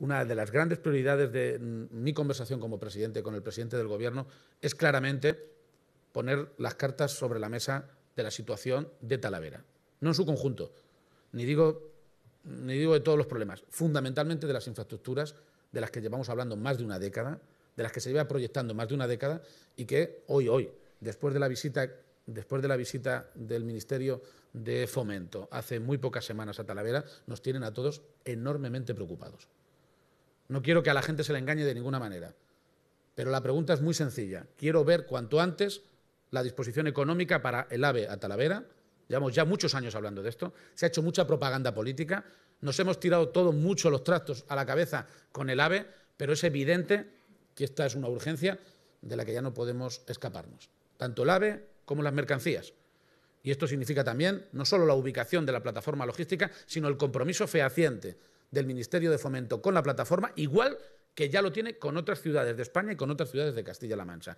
una de las grandes prioridades de mm, mi conversación como presidente con el presidente del Gobierno es claramente poner las cartas sobre la mesa de la situación de Talavera. No en su conjunto, ni digo, ni digo de todos los problemas, fundamentalmente de las infraestructuras de las que llevamos hablando más de una década, de las que se lleva proyectando más de una década y que hoy, hoy, después de la visita, después de la visita del Ministerio de Fomento hace muy pocas semanas a Talavera, nos tienen a todos enormemente preocupados. No quiero que a la gente se le engañe de ninguna manera. Pero la pregunta es muy sencilla. Quiero ver cuanto antes la disposición económica para el AVE a Talavera. Llevamos ya muchos años hablando de esto. Se ha hecho mucha propaganda política. Nos hemos tirado todos mucho los tractos a la cabeza con el AVE, pero es evidente que esta es una urgencia de la que ya no podemos escaparnos. Tanto el AVE como las mercancías. Y esto significa también no solo la ubicación de la plataforma logística, sino el compromiso fehaciente del Ministerio de Fomento con la plataforma, igual que ya lo tiene con otras ciudades de España y con otras ciudades de Castilla-La Mancha.